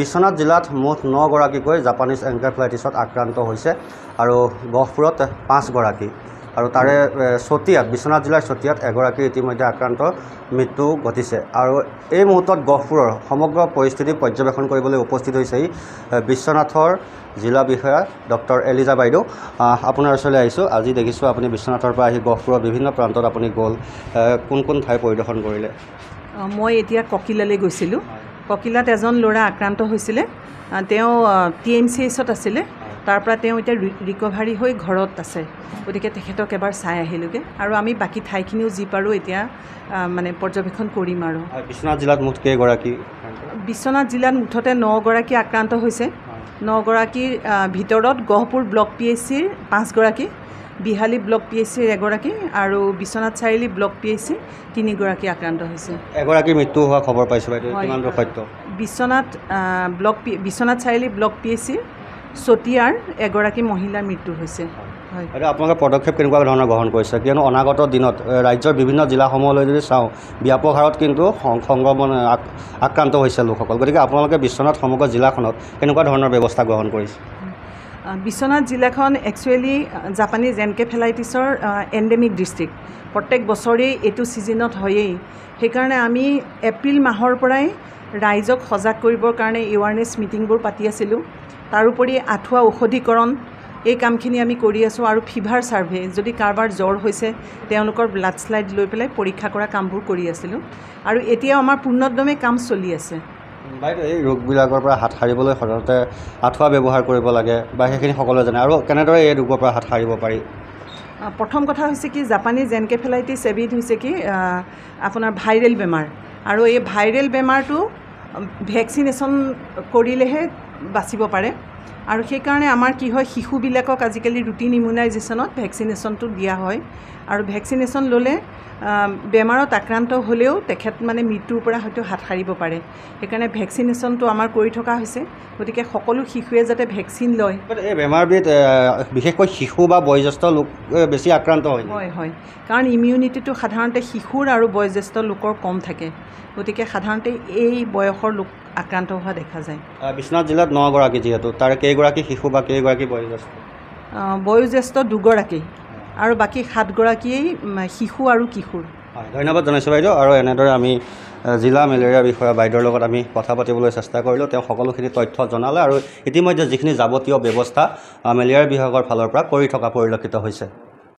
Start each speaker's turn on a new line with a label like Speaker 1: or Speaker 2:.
Speaker 1: বিশ্বনাথ জিলাত মুঠ নগৰাকীকৈ জাপানিজ এনকেফেলাইটিছত আক্ৰান্ত হৈছে আৰু গহপুৰত পাঁচগৰাকী আৰু তাৰে চতিয়াত বিশ্বনাথ জিলাৰ চতিয়াত এগৰাকী ইতিমধ্যে আক্ৰান্ত মৃত্যু ঘটিছে আৰু এই মুহূৰ্তত গহপুৰৰ সমগ্ৰ পৰিস্থিতি পৰ্যবেক্ষণ কৰিবলৈ উপস্থিত হৈছেহি বিশ্বনাথৰ জিলা বিষয়া ডক্টৰ এলিজা বাইদেউ আপোনাৰ ওচৰলৈ আহিছোঁ আজি দেখিছোঁ আপুনি বিশ্বনাথৰ পৰা আহি গহপুৰৰ বিভিন্ন প্ৰান্তত আপুনি গ'ল কোন কোন ঠাই পৰিদৰ্শন কৰিলে
Speaker 2: মই এতিয়া ককিলালৈ গৈছিলোঁ ককিলাত এজন ল'ৰা আক্ৰান্ত হৈছিলে তেওঁ টি এম চি এইচত আছিলে তাৰ পৰা তেওঁ এতিয়া ৰিকভাৰী হৈ ঘৰত আছে গতিকে তেখেতক এবাৰ চাই আহিলোঁগৈ আৰু আমি বাকী ঠাইখিনিও যি পাৰোঁ এতিয়া মানে পৰ্যবেক্ষণ কৰিম আৰু বিশ্বনাথ
Speaker 1: জিলাত মুঠ কেইগৰাকী
Speaker 2: বিশ্বনাথ জিলাত মুঠতে নগৰাকী আক্ৰান্ত হৈছে নগৰাকীৰ ভিতৰত গহপুৰ ব্লক পি এইচ চিৰ পাঁচগৰাকী বিহালী ব্লক পি এইচ চিৰ এগৰাকী আৰু Biswanath Chariali block P H চিৰ তিনিগৰাকী আক্ৰান্ত হৈছে
Speaker 1: এগৰাকী মৃত্যু হোৱা খবৰ পাইছোঁ বাইদেউ সত্য
Speaker 2: Biswanath block P Biswanath Chariali block P H চিৰ চতিয়াৰ এগৰাকী মহিলাৰ মৃত্যু হৈছে
Speaker 1: হয় আপোনালোকে পদক্ষেপ কেনেকুৱা ধৰণৰ গ্ৰহণ কৰিছে কিয়নো অনাগত দিনত ৰাজ্যৰ বিভিন্ন জিলাসমূহলৈ যদি চাওঁ ব্যাপক হাৰত কিন্তু সংক্ৰমণ আক্ৰান্ত হৈছে লোকসকল গতিকে আপোনালোকে বিশ্বনাথ সমগ্ৰ জিলাখনত কেনেকুৱা ধৰণৰ ব্যৱস্থা গ্ৰহণ কৰিছে
Speaker 2: বিশ্বনাথ জিলাখন একচুৱেলি জাপানীজ এনকেফেলাইটিছৰ এণ্ডেমিক ডিষ্ট্ৰিক্ট প্ৰত্যেক বছৰেই এইটো ছিজনত হয়েই সেইকাৰণে আমি এপ্ৰিল মাহৰ পৰাই ৰাইজক সজাগ কৰিবৰ কাৰণে এৱাৰনেছ মিটিংবোৰ পাতি আছিলোঁ তাৰোপৰি আঁঠুৱা ঔষধীকৰণ এই কামখিনি আমি কৰি আছোঁ আৰু ফিভাৰ ছাৰ্ভে যদি কাৰোবাৰ জ্বৰ হৈছে তেওঁলোকৰ ব্লাড শ্লাইড লৈ পেলাই পৰীক্ষা কৰা কামবোৰ কৰি আছিলোঁ আৰু এতিয়াও আমাৰ পূৰ্ণোদ্যমে কাম চলি আছে
Speaker 1: বাইদেউ এই ৰোগবিলাকৰ পৰা হাত সাৰিবলৈ সাধাৰণতে আঁঠুৱা ব্যৱহাৰ কৰিব লাগে বা সেইখিনি সকলোৱে জানে আৰু কেনেদৰে এই ৰোগৰ পৰা হাত সাৰিব পাৰি
Speaker 2: প্ৰথম কথা হৈছে কি জাপানী জেনকেফেলাইটিছ এবিধ হৈছে কি আপোনাৰ ভাইৰেল বেমাৰ আৰু এই ভাইৰেল বেমাৰটো ভেকচিনেশ্যন কৰিলেহে বাচিব পাৰে আৰু সেইকাৰণে আমাৰ কি হয় শিশুবিলাকক আজিকালি ৰুটিন ইমিউনাইজেশ্যনত ভেকচিনেশ্যনটো দিয়া হয় আৰু ভেকচিনেশ্যন ল'লে বেমাৰত আক্ৰান্ত হ'লেও তেখেত মানে মৃত্যুৰ পৰা হয়তো হাত সাৰিব পাৰে সেইকাৰণে ভেকচিনেশ্যনটো আমাৰ কৰি থকা হৈছে গতিকে সকলো শিশুৱে যাতে ভেকচিন লয় এই
Speaker 1: বেমাৰবিধ বিশেষকৈ শিশু বা বয়োজ্যেষ্ঠ লোক বেছি আক্ৰান্ত হয়
Speaker 2: হয় হয় কাৰণ ইমিউনিটিটো সাধাৰণতে শিশুৰ আৰু বয়োজ্যেষ্ঠ লোকৰ কম থাকে গতিকে সাধাৰণতে এই বয়সৰ লোক আক্ৰান্ত হোৱা দেখা যায়
Speaker 1: বিশ্বনাথ জিলাত নগৰাকী যিহেতু তাৰে কেইগৰাকী শিশু বা কেইগৰাকী বয়োজ্যেষ্ঠ
Speaker 2: বয়োজ্যেষ্ঠ দুগৰাকী আৰু বাকী সাতগৰাকী শিশু আৰু কিশোৰ
Speaker 1: হয় ধন্যবাদ জনাইছোঁ বাইদেউ আৰু এনেদৰে আমি জিলা মেলেৰিয়া বিষয়া বাইদেউৰ লগত আমি কথা পাতিবলৈ চেষ্টা কৰিলোঁ তেওঁ সকলোখিনি তথ্য জনালে আৰু ইতিমধ্যে যিখিনি যাৱতীয় ব্যৱস্থা মেলেৰিয়া বিভাগৰ ফালৰ পৰা কৰি থকা পৰিলক্ষিত হৈছে